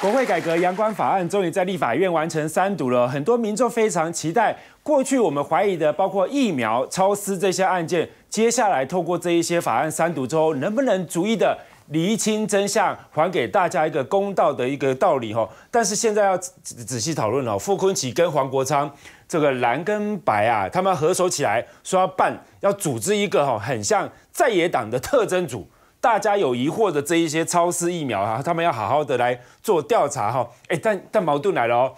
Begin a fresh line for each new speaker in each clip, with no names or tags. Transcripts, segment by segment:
国会改革阳光法案终于在立法院完成三读了，很多民众非常期待。过去我们怀疑的，包括疫苗、超私这些案件，接下来透过这一些法案三读之后，能不能逐一的厘清真相，还给大家一个公道的一个道理？吼！但是现在要仔仔细讨论了，傅昆萁跟黄国昌这个蓝跟白啊，他们合手起来，说要办，要组织一个吼，很像在野党的特征组。大家有疑惑的这一些超市疫苗哈，他们要好好的来做调查哈。哎，但但矛盾来了哦。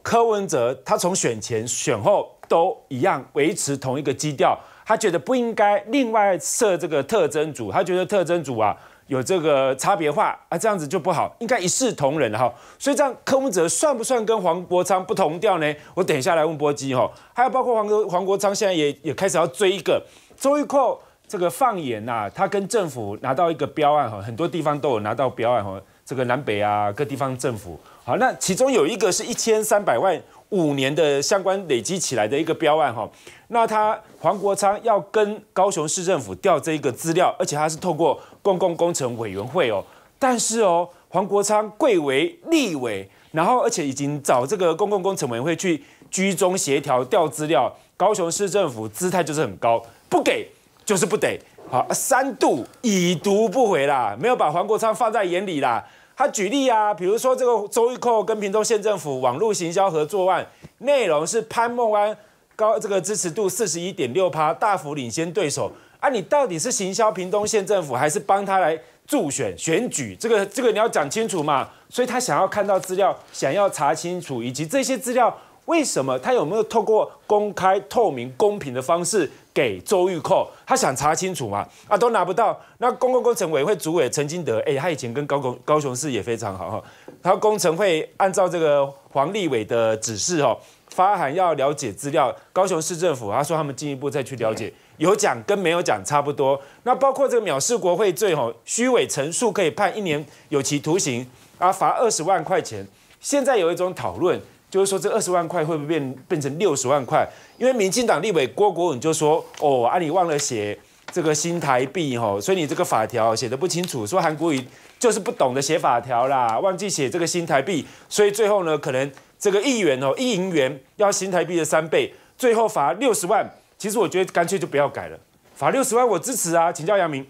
柯文哲他从选前选后都一样维持同一个基调，他觉得不应该另外设这个特征组，他觉得特征组啊有这个差别化啊，这样子就不好，应该一视同仁哈。所以这样柯文哲算不算跟黄国昌不同调呢？我等一下来问波基哈。还有包括黄国黄国昌现在也也开始要追一个周玉蔻。这个放眼呐，他跟政府拿到一个标案哈，很多地方都有拿到标案哈。这个南北啊，各地方政府好，那其中有一个是一千三百万五年的相关累积起来的一个标案哈。那他黄国昌要跟高雄市政府调这一个资料，而且他是透过公共工程委员会哦。但是哦，黄国昌贵为立委，然后而且已经找这个公共工程委员会去居中协调调资料，高雄市政府姿态就是很高，不给。就是不得好，三度已读不回啦，没有把黄国昌放在眼里啦。他举例啊，比如说这个周玉蔻跟屏东县政府网络行销合作案，内容是潘孟安高这个支持度四十一点六趴，大幅领先对手。啊，你到底是行销屏东县政府，还是帮他来助选选举？这个这个你要讲清楚嘛。所以他想要看到资料，想要查清楚，以及这些资料为什么他有没有透过公开、透明、公平的方式。给周玉蔻，他想查清楚嘛？啊，都拿不到。那公共工程委员会主委陈金德，哎，他以前跟高雄高雄市也非常好哈。他工程会按照这个黄立伟的指示哦，发函要了解资料。高雄市政府他说他们进一步再去了解，有奖跟没有奖差不多。那包括这个藐视国会罪哦，虚伪陈述可以判一年有期徒刑啊，罚二十万块钱。现在有一种讨论。就是说，这二十万块会不会变变成六十万块？因为民进党立委郭国文就说：“哦，啊，你忘了写这个新台币哈，所以你这个法条写的不清楚。说韩国瑜就是不懂得写法条啦，忘记写这个新台币，所以最后呢，可能这个一元哦，一银元要新台币的三倍，最后罚六十万。其实我觉得干脆就不要改了，罚六十万我支持啊，请教杨明。”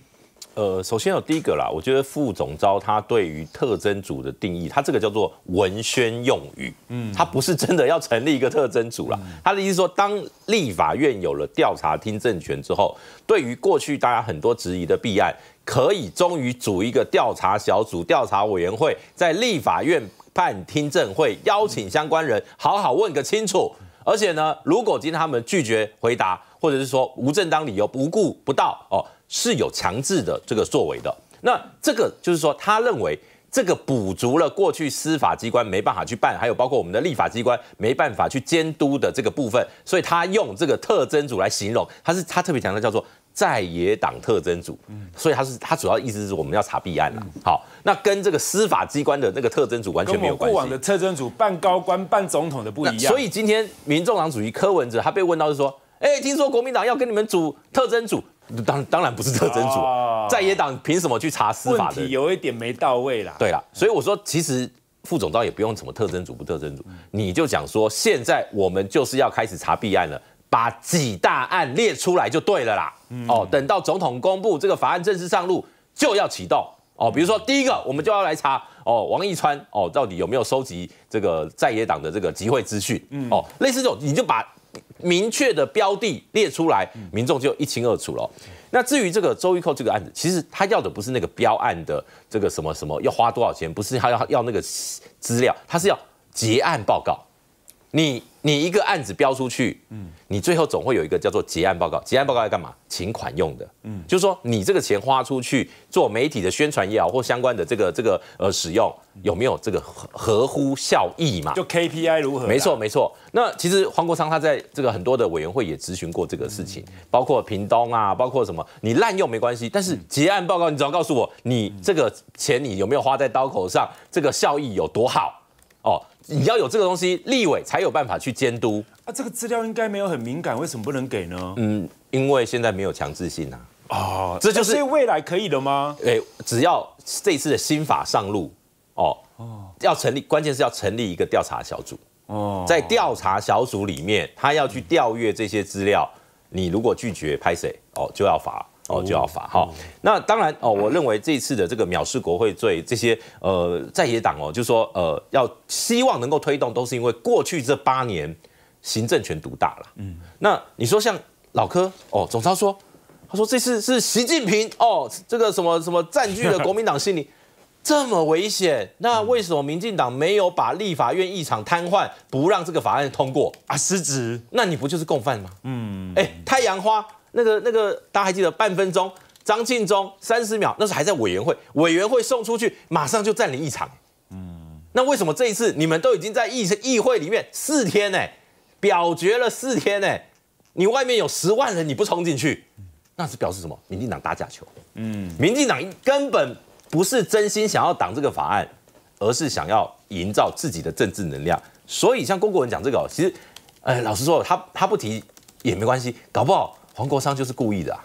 呃，首先有第一个啦，我觉得副总招他对于特征组的定义，他这个叫做文宣用语，嗯，他不是真的要成立一个特征组啦。他的意思说，当立法院有了调查听证权之后，对于过去大家很多质疑的弊案，可以终于组一个调查小组、调查委员会，在立法院办听证会，邀请相关人好好问个清楚，而且呢，如果今天他们拒绝回答，或者是说无正当理由不顾不到哦。是有强制的这个作为的，那这个就是说，他认为这个补足了过去司法机关没办法去办，还有包括我们的立法机关没办法去监督的这个部分，所以他用这个特征组来形容，他是他特别强调叫做在野党特征组。所以他是他主要意思是我们要查弊案了。好，那跟这个司法机关的那个特征组完全没有关系。过往的
特征组办高官办总统的不一样。所以
今天民众党主席柯文哲他被问到是说，哎，听说国民党要跟你们组特征组。当当然不是特征组，在野党凭什么去查司法的？
有一点没到位啦。对
啦，所以我说，其实副总倒也不用什么特征组不特征组，你就讲说，现在我们就是要开始查弊案了，把几大案列出来就对了啦。哦，等到总统公布这个法案正式上路，就要启动。哦，比如说第一个，我们就要来查哦，王义川哦，到底有没有收集这个在野党的这个集会资讯？哦，类似这种，你就把。明确的标的列出来，民众就一清二楚了。那至于这个周玉蔻这个案子，其实他要的不是那个标案的这个什么什么要花多少钱，不是他要要那个资料，他是要结案报告。你你一个案子标出去，嗯，你最后总会有一个叫做结案报告。结案报告要干嘛？请款用的，嗯，就是说你这个钱花出去做媒体的宣传也好，或相关的这个这个呃使用有没有这个合合乎效益嘛？就
KPI 如何？没错没错。那其
实黄国昌他在这个很多的委员会也咨询过这个事情，包括屏东啊，包括什么，你滥用没关系，但是结案报告你只要告诉我，你这个钱你有没有花在刀口上，这个效益有多好？你要有这个东西，立委才有办法去监督
啊。这个资料应该
没有很敏感，为什么不能给呢？嗯，因为现在没有强制性啊。哦，这就是未来可以的吗？对，只要这次的新法上路，哦，要成立，关键是要成立一个调查小组。哦，在调查小组里面，他要去调阅这些资料。你如果拒绝拍谁，哦，就要罚。哦，就要罚哈。那当然哦，我认为这次的这个藐视国会罪，这些呃在野党哦，就说呃要希望能够推动，都是因为过去这八年行政权独大了。嗯。那你说像老柯哦，总超说，他说这次是习近平哦，这个什么什么占据了国民党心里这么危险，那为什么民进党没有把立法院一场瘫痪，不让这个法案通过啊？失职，那你不就是共犯吗？嗯。哎，太阳花。那个那个，大家还记得半分钟，张庆忠三十秒，那时候还在委员会，委员会送出去，马上就占领一场。嗯，那为什么这一次你们都已经在议议会里面四天呢？表决了四天呢？你外面有十万人，你不冲进去，那是表示什么？民进党打假球。嗯，民进党根本不是真心想要挡这个法案，而是想要营造自己的政治能量。所以像公国文讲这个，其实，哎，老实说，他他不提也没关系，搞不好。黄国昌就是故意的啊，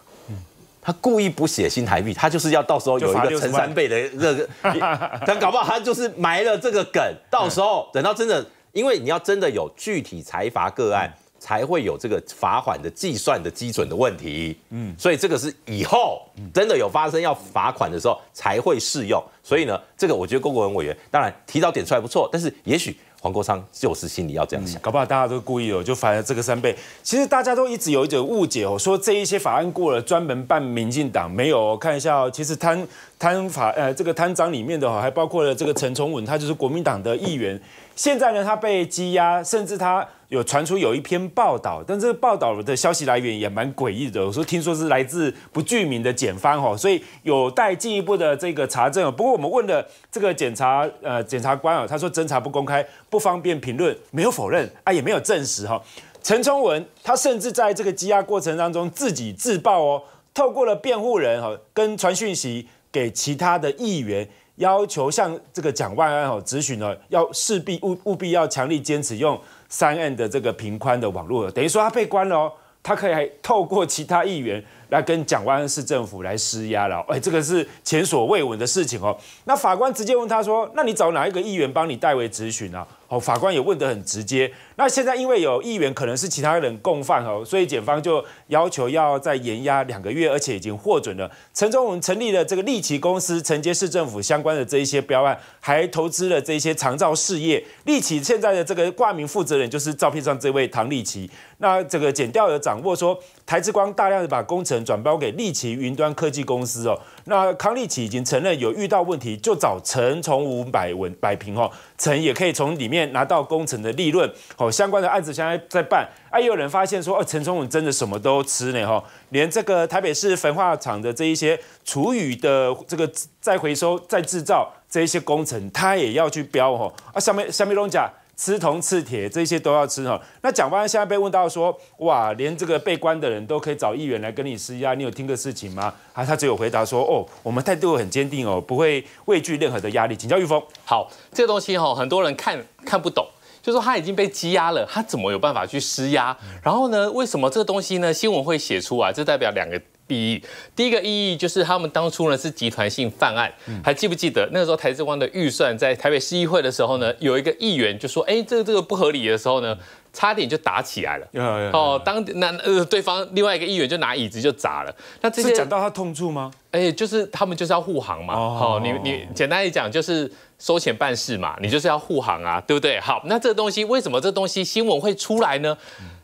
他故意不写新台币，他就是要到时候有一个乘三倍的这个，但搞不好他就是埋了这个梗，到时候等到真的，因为你要真的有具体财阀个案，才会有这个罚款的计算的基准的问题。嗯，所以这个是以后真的有发生要罚款的时候才会适用。所以呢，这个我觉得，国文委员当然提早点
出来不错，但是也许。黄国昌就是心里要这样想，搞不好大家都故意哦，就反而这个三倍。其实大家都一直有一种误解哦，说这一些法案过了，专门办民进党没有？看一下哦，其实贪贪法呃，这个贪赃里面的哦，还包括了这个陈崇文，他就是国民党的议员，现在呢他被羁押，甚至他。有传出有一篇报道，但这个报道的消息来源也蛮诡异的。我说听说是来自不具名的检方哦，所以有待进一步的这个查证。不过我们问了这个检察呃检察官啊，他说侦查不公开，不方便评论，没有否认啊，也没有证实哈。陈冲文他甚至在这个羁押过程当中自己自曝哦，透过了辩护人哈，跟传讯息给其他的议员，要求向这个蒋万安哦咨询呢，要势必务务必要强力坚持用。三案的这个平宽的网络，等于说他被关了，他可以透过其他议员来跟台湾市政府来施压了。哎，这个是前所未闻的事情哦。那法官直接问他说：“那你找哪一个议员帮你代为质询啊？”哦，法官也问得很直接。那现在因为有议员可能是其他人共犯哦，所以检方就要求要再延压两个月，而且已经获准了。陈忠文成立了这个利奇公司，承接市政府相关的这一些标案，还投资了这些长照事业。利奇现在的这个挂名负责人就是照片上这位唐利奇。那这个检调有掌握说，台之光大量的把工程转包给利奇云端科技公司哦。那康利奇已经承认有遇到问题，就找陈崇武摆稳摆平哦，陈也可以从里面拿到工程的利润。相关的案子现在在办，啊，也有人发现说，哦，陈松勇真的什么都吃呢，哈，连这个台北市焚化厂的这一些厨余的这个再回收、再制造这一些工程，他也要去标，哈，啊，下面下面龙甲、磁铜、磁铁这些都要吃，哈，那蒋万源现在被问到说，哇，连这个被关的人都可以找议员来跟你施压，你有听个事情吗？啊，他只有回答说，哦，我们态度很坚定哦，不会畏惧任何的压力，请教玉峰。好，这个东西
哈，很多人看看不懂。就说他已经被积压了，他怎么有办法去施压？然后呢，为什么这个东西呢？新闻会写出来，这代表两个意义。第一个意义就是他们当初呢是集团性犯案，还记不记得那个时候台资湾的预算在台北市议会的时候呢，有一个议员就说：“哎，这个这个不合理”的时候呢。差点就打起来了。哦，当那呃，对方另外一个议员就拿椅子就砸了。那这些讲到
他痛处吗？哎，
就是他们就是要护航嘛。哦，你你简单一讲，就是收钱办事嘛，你就是要护航啊，对不对？好，那这东西为什么这东西新闻会出来呢？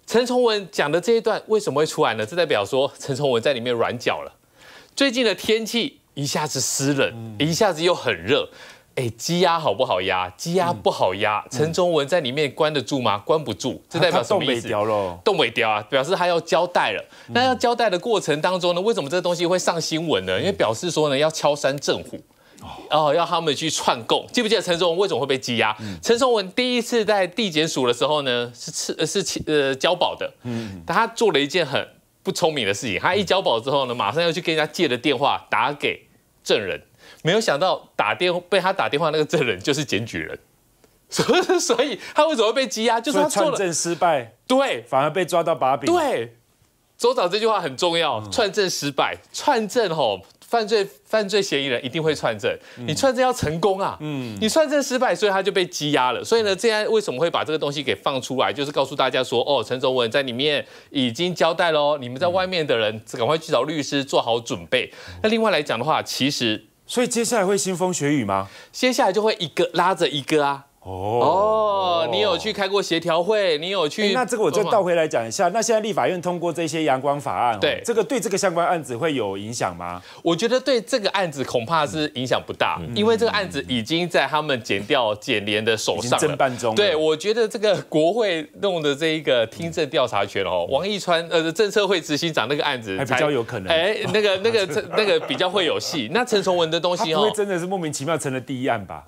陈崇文讲的这一段为什么会出来呢？这代表说陈崇文在里面软脚了。最近的天气一下子湿冷，一下子又很热。哎，鸡鸭好不好押？鸡鸭不好押。陈忠文在里面关得住吗？关不住。这代表什么意思？东北雕雕啊，表示他要交代了。那要交代的过程当中呢，为什么这东西会上新闻呢？因为表示说呢，要敲山震虎，哦，要他们去串供。记不记得陈忠文为什么会被羁押？陈忠文第一次在地检署的时候呢，是吃是呃交保的。嗯。但他做了一件很不聪明的事情，他一交保之后呢，马上要去跟人家借了电话打给证人。没有想到打电被他打电话那个证人就是检举人，所以所以他为什么会被羁押？就是他串证失败，对，反而被抓到把柄。对，州长这句话很重要，串证失败，串证吼，犯罪犯罪嫌疑人一定会串证，你串证要成功啊，嗯，你串证失败，所以他就被羁押了。所以呢，这样为什么会把这个东西给放出来？就是告诉大家说，哦，陈忠文在里面已经交代喽，你们在外面的人赶快去找律师做好准备。那另外来讲的话，其实。所以接下来会腥风血雨吗？接下来就会一个拉着一个啊。
哦你有去开过协调会，你有去？那这个我再倒回来讲一下。那现在立法院通过这些阳光法案，对这个对这个相关案子会有影响吗？我觉得
对这个案子恐怕是影响不大，因为这个案子已经在他们减掉减联的手上侦办中，对，我觉得这个国会弄的这一个听证调查权哦，王义川呃，政策会执行长那个案子還比较有可能。哎，那个那个 那个比较会有戏。那陈崇文的东西哦，不会真
的是莫名其妙成了第一案吧？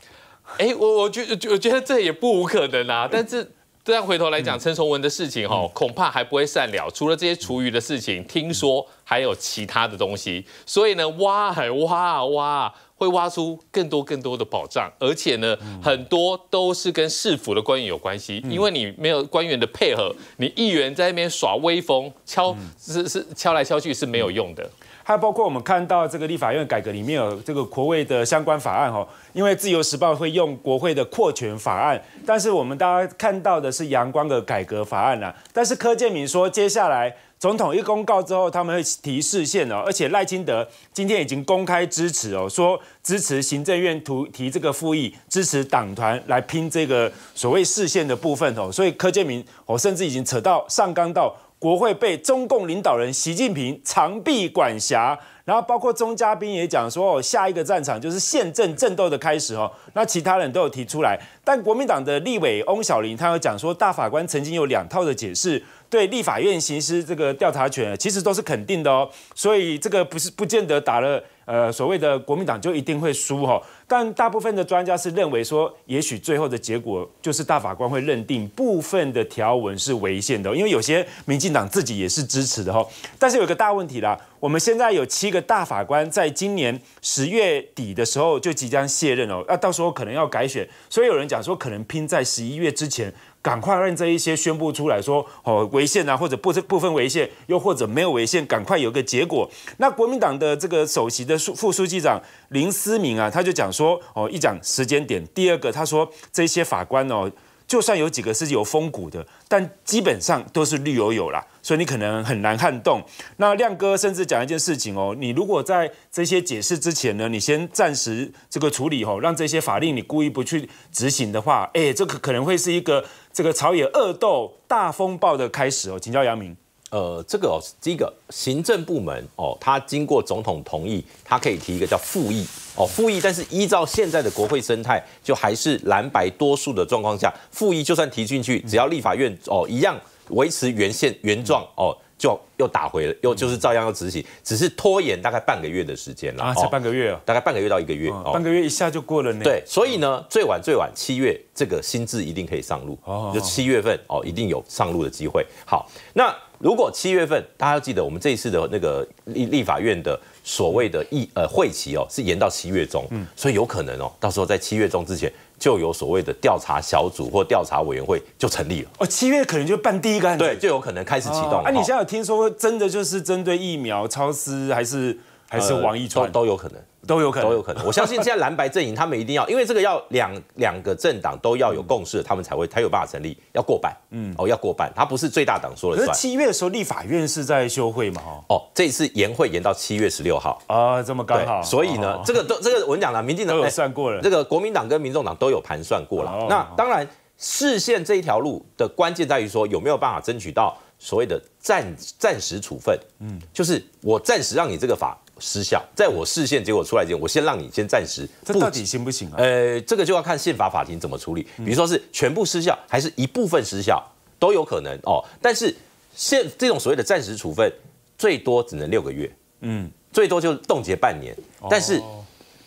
哎，我我觉我觉得这也不无可能啊。但是这样回头来讲，陈崇文的事情哈，恐怕还不会善了。除了这些厨余的事情，听说还有其他的东西。所以呢，挖还挖啊挖，啊，会挖出更多更多的宝藏。而且呢，很多都是跟市府的官员有关系，因为你没有官员的配合，你议员在那边耍威风，敲是是敲来敲去是没有用的。
还有包括我们看到这个立法院改革里面有这个国会的相关法案哦，因为自由时报会用国会的扩权法案，但是我们大家看到的是阳光的改革法案呐。但是柯建明说，接下来总统一公告之后，他们会提示线哦，而且赖清德今天已经公开支持哦，说支持行政院提这个复议，支持党团来拼这个所谓视线的部分哦，所以柯建明哦，甚至已经扯到上纲到。国会被中共领导人习近平长臂管辖，然后包括中嘉宾也讲说，下一个战场就是宪政战斗的开始哦。那其他人都有提出来，但国民党的立委翁小玲，他有讲说，大法官曾经有两套的解释，对立法院行使这个调查权，其实都是肯定的哦。所以这个不是不见得打了呃所谓的国民党就一定会输哈。但大部分的专家是认为说，也许最后的结果就是大法官会认定部分的条文是违宪的，因为有些民进党自己也是支持的哈。但是有个大问题啦，我们现在有七个大法官，在今年十月底的时候就即将卸任哦，那到时候可能要改选，所以有人讲说，可能拼在十一月之前，赶快让这一些宣布出来说，哦违宪啊，或者不部分违宪，又或者没有违宪，赶快有个结果。那国民党的这个首席的副书记长。林思明啊，他就讲说哦，一讲时间点，第二个他说这些法官哦，就算有几个是有风骨的，但基本上都是绿油油啦，所以你可能很难撼动。那亮哥甚至讲一件事情哦，你如果在这些解释之前呢，你先暂时这个处理吼，让这些法令你故意不去执行的话，哎，这可可能会是一个这个朝野恶斗大风暴的开始哦，请教杨明。
呃，这个第一个行政部门哦，他经过总统同意，他可以提一个叫复议哦，复议。但是依照现在的国会生态，就还是蓝白多数的状况下，复议就算提进去，只要立法院哦一样维持原线原状哦，就又打回了，又就是照样要执行，只是拖延大概半个月的时间了啊，才半个月啊，大概半个月到一个月，半个
月一下就过了呢。对，
所以呢，最晚最晚七月，这个新制一定可以上路哦，就七月份哦，一定有上路的机会。好，那。如果七月份，大家要记得，我们这一次的那个立立法院的所谓的议呃会期哦，是延到七月中，所以有可能哦，到时候在七月中之前就有所谓的调查小组或调查委员会就成立了
哦。七月可能就办第一个案子，对，就有可能开始启动。哎，你现在有听说真的就是针对疫苗超时，还是还是王一川都有
可能？都有可能，都有可能。我相信现在蓝白阵营他们一定要，因为这个要两两个政党都要有共识，他们才会才有办法成立，要过半，嗯，哦，要过半，他不是最大党说了算。可是七
月的时候，立法院是在休会嘛？
哦，这次延会延到七月十六号
啊，这么刚好？所以
呢，这个都这个我讲了，民进党有算过了，这个国民党跟民众党都有盘算过了。那当然，视线这一条路的关键在于说有没有办法争取到所谓的暂暂时处分，嗯，就是我暂时让你这个法。失效，在我视线结果出来之前，我先让你先暂时，这到底行不行啊？呃，这个就要看宪法法庭怎么处理。比如说是全部失效，还是一部分失效，都有可能哦。但是现这种所谓的暂时处分，最多只能六个月，嗯，最多就冻结半年。但是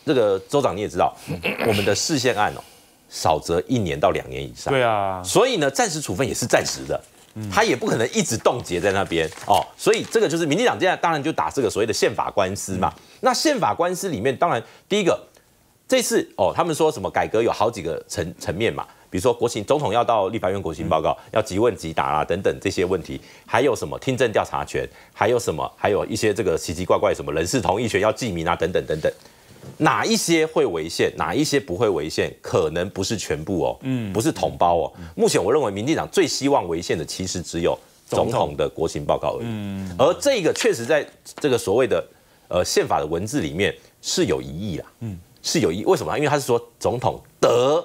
这个州长你也知道，我们的视线案哦，少则一年到两年以上。对啊，所以呢，暂时处分也是暂时的。他也不可能一直冻结在那边哦，所以这个就是民进党现在当然就打这个所谓的宪法官司嘛。那宪法官司里面，当然第一个，这次哦，他们说什么改革有好几个层层面嘛，比如说国情总统要到立法院国情报告，要即问即答啊等等这些问题，还有什么听证调查权，还有什么，还有一些这个奇奇怪怪什么人事同意权要记名啊等等等等。哪一些会违宪，哪一些不会违宪？可能不是全部哦，嗯，不是统包哦。目前我认为民进党最希望违宪的，其实只有总统的国情报告而已。而这个确实在这个所谓的呃宪法的文字里面是有疑义啦，嗯，是有疑。为什么？因为他是说总统得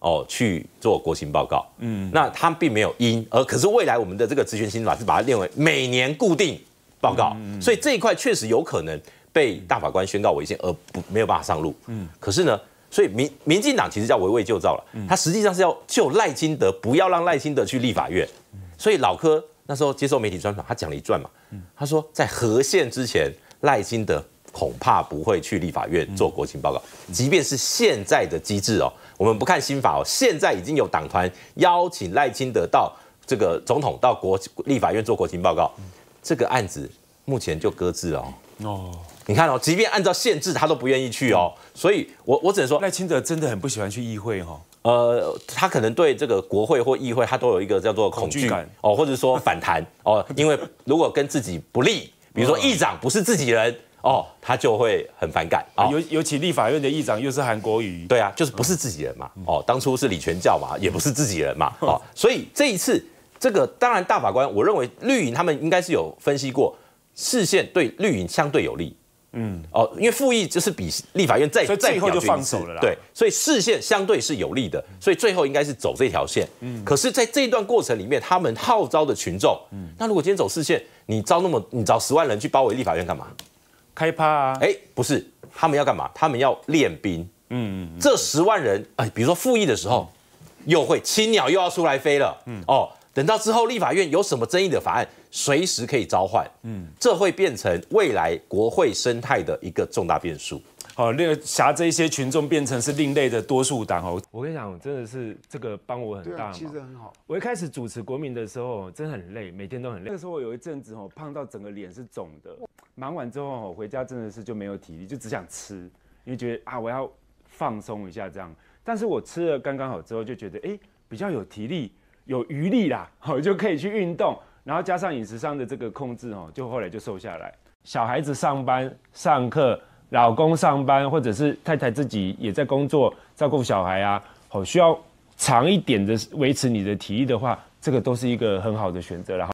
哦去做国情报告，嗯，那他并没有因。而可是未来我们的这个职权新法是把它列为每年固定报告，所以这一块确实有可能。被大法官宣告违宪而不没有办法上路，嗯，可是呢，所以民民进党其实叫围魏救赵了，他实际上是要救赖金德，不要让赖清德去立法院，所以老柯那时候接受媒体专访，他讲了一段嘛，他说在和宪之前，赖清德恐怕不会去立法院做国情报告，即便是现在的机制哦，我们不看新法哦，现在已经有党团邀请赖清德到这个总统到国立法院做国情报告，这个案子目前就搁置了，哦。你看哦，即便按照限制，他都不愿意去哦，所以，我我只能说，赖清德真的很不喜欢去议会哈。呃，他可能对这个国会或议会，他都有一个叫做恐惧感哦，或者说反弹哦，因为如果跟自己不利，比如说议长不是自己人哦，他就会很反感啊。尤尤其立法院的议长又是韩国瑜，对啊，就是不是自己人嘛。哦，当初是李全教嘛，也不是自己人嘛。哦，所以这一次，这个当然大法官，我认为绿营他们应该是有分析过，视线对绿营相对有利。嗯哦，因为复议就是比立法院再再放手了啦。对，所以视线相对是有利的，所以最后应该是走这条线。嗯，可是，在这一段过程里面，他们号召的群众，嗯，那如果今天走市线，你招那么你招十万人去包围立法院干嘛？
开趴啊？
哎，不是，他们要干嘛？他们要练兵。嗯嗯，这十万人，哎，比如说复议的时候，又会青鸟又要出来飞了。嗯哦，等到之后立法院有什么争议的法案。随时可以召唤，嗯，这会变成未来国会生态的一个重大变数。
好，令下这一些群众变成是另类的多数党哦。我跟你讲，真的是这个帮我很大。其实很好。我一开始主持国民的时候，真的很累，每天都很累。那时候有一阵子哦，胖到整个脸是肿的。忙完之后哦，回家真的是就没有体力，就只想吃，因为觉得啊，我要放松一下这样。但是我吃了刚刚好之后，就觉得哎，比较有体力，有余力啦，好就可以去运动。然后加上饮食上的这个控制哦，就后来就瘦下来。小孩子上班上课，老公上班，或者是太太自己也在工作，照顾小孩啊，哦，需要长一点的维持你的体力的话，这个都是一个很好的选择。然后。